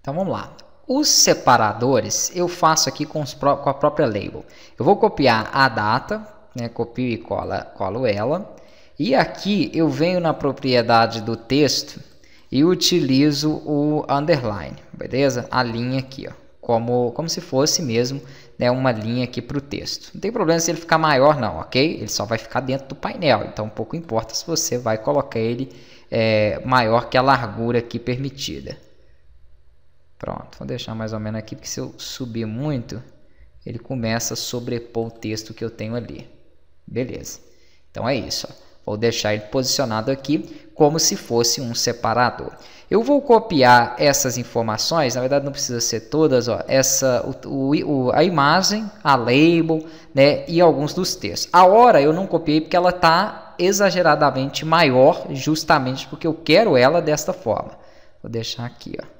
Então vamos lá. Os separadores eu faço aqui com, os, com a própria label. Eu vou copiar a data, né, copio e cola, colo ela. E aqui eu venho na propriedade do texto e utilizo o underline, beleza? A linha aqui, ó, como, como se fosse mesmo né, uma linha aqui para o texto. Não tem problema se ele ficar maior não, ok? Ele só vai ficar dentro do painel, então pouco importa se você vai colocar ele é, maior que a largura aqui permitida. Pronto, vou deixar mais ou menos aqui, porque se eu subir muito, ele começa a sobrepor o texto que eu tenho ali. Beleza. Então é isso. Ó. Vou deixar ele posicionado aqui como se fosse um separador. Eu vou copiar essas informações, na verdade não precisa ser todas, ó, essa, o, o, a imagem, a label né, e alguns dos textos. A hora eu não copiei porque ela está exageradamente maior, justamente porque eu quero ela desta forma. Vou deixar aqui, ó.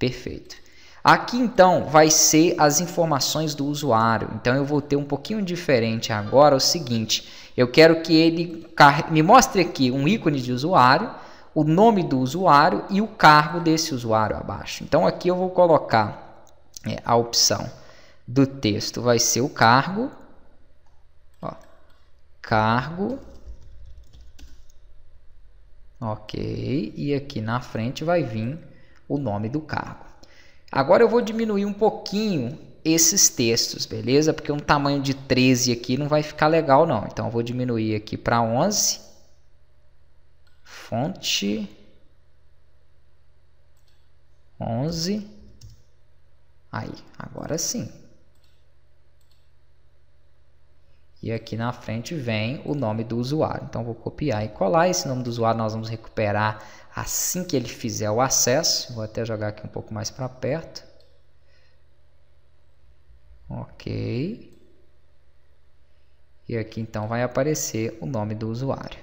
Perfeito. Aqui então vai ser as informações do usuário. Então eu vou ter um pouquinho diferente agora é o seguinte, eu quero que ele me mostre aqui um ícone de usuário, o nome do usuário e o cargo desse usuário abaixo. Então aqui eu vou colocar é, a opção do texto vai ser o cargo, ó, cargo, ok, e aqui na frente vai vir o nome do cargo. Agora eu vou diminuir um pouquinho esses textos, beleza? Porque um tamanho de 13 aqui não vai ficar legal não. Então eu vou diminuir aqui para 11. Fonte 11. Aí, agora sim. E aqui na frente vem o nome do usuário. Então vou copiar e colar. Esse nome do usuário nós vamos recuperar assim que ele fizer o acesso. Vou até jogar aqui um pouco mais para perto. Ok. E aqui então vai aparecer o nome do usuário.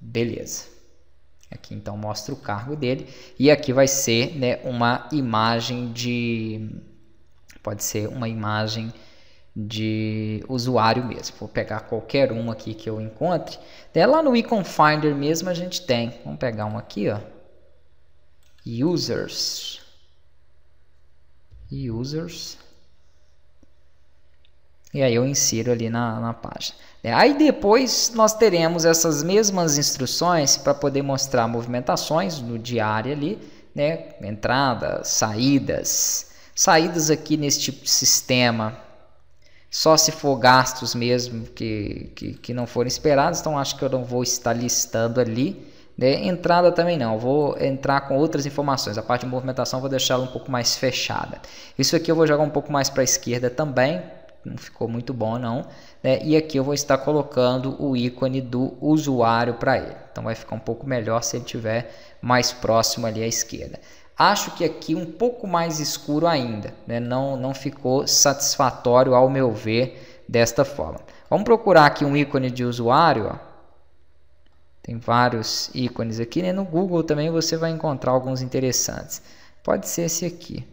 Beleza. Aqui então mostra o cargo dele e aqui vai ser né, uma imagem de pode ser uma imagem de usuário mesmo. Vou pegar qualquer um aqui que eu encontre. Daí é, lá no Icon Finder mesmo a gente tem. Vamos pegar um aqui, ó. Users. Users. E aí eu insiro ali na, na página. É, aí depois nós teremos essas mesmas instruções para poder mostrar movimentações no diário ali, né? Entradas, saídas. Saídas aqui nesse tipo de sistema, só se for gastos mesmo que, que, que não forem esperados, então acho que eu não vou estar listando ali. Né? Entrada também não, vou entrar com outras informações. A parte de movimentação vou deixar um pouco mais fechada. Isso aqui eu vou jogar um pouco mais para a esquerda também, não ficou muito bom não, né? E aqui eu vou estar colocando o ícone do usuário para ele. Então vai ficar um pouco melhor se ele tiver mais próximo ali à esquerda. Acho que aqui um pouco mais escuro ainda, né? Não não ficou satisfatório ao meu ver desta forma. Vamos procurar aqui um ícone de usuário, ó. Tem vários ícones aqui, né? No Google também você vai encontrar alguns interessantes. Pode ser esse aqui.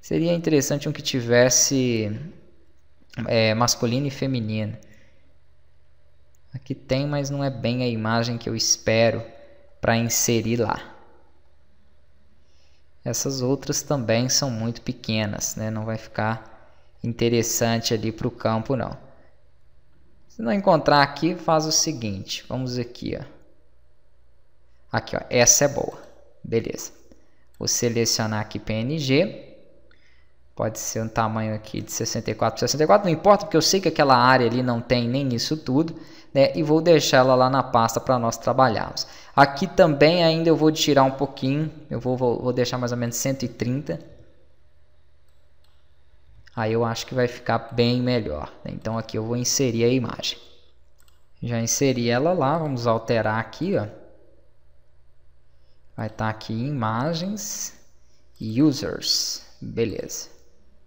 Seria interessante um que tivesse é, masculino e feminino. Aqui tem, mas não é bem a imagem que eu espero para inserir lá. Essas outras também são muito pequenas, né? não vai ficar interessante ali para o campo não. Se não encontrar aqui, faz o seguinte, vamos aqui, ó. Aqui, ó, essa é boa. Beleza. Vou selecionar aqui PNG Pode ser um tamanho aqui de 64 por 64, não importa, porque eu sei que aquela área ali não tem nem isso tudo, né? E vou deixá-la lá na pasta para nós trabalharmos. Aqui também ainda eu vou tirar um pouquinho, eu vou, vou, vou deixar mais ou menos 130. Aí eu acho que vai ficar bem melhor. Né, então aqui eu vou inserir a imagem. Já inseri ela lá, vamos alterar aqui, ó. Vai estar tá aqui imagens, users, beleza.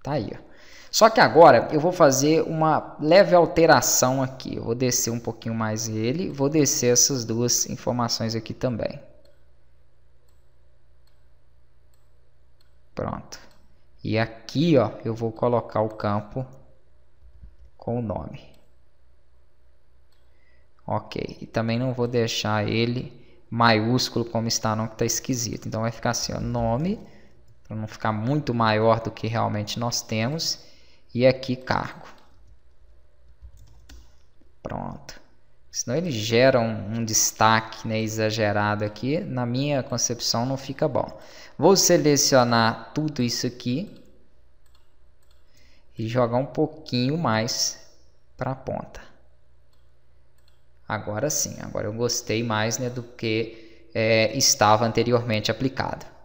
Tá aí, ó. Só que agora eu vou fazer uma leve alteração aqui. Eu vou descer um pouquinho mais ele, vou descer essas duas informações aqui também. Pronto. E aqui, ó, eu vou colocar o campo com o nome. Ok. E também não vou deixar ele maiúsculo como está não, que está esquisito. Então vai ficar assim, ó, nome para não ficar muito maior do que realmente nós temos. E aqui cargo. Pronto. Senão ele gera um, um destaque né, exagerado aqui. Na minha concepção não fica bom. Vou selecionar tudo isso aqui. E jogar um pouquinho mais para a ponta. Agora sim, agora eu gostei mais né, do que é, estava anteriormente aplicado.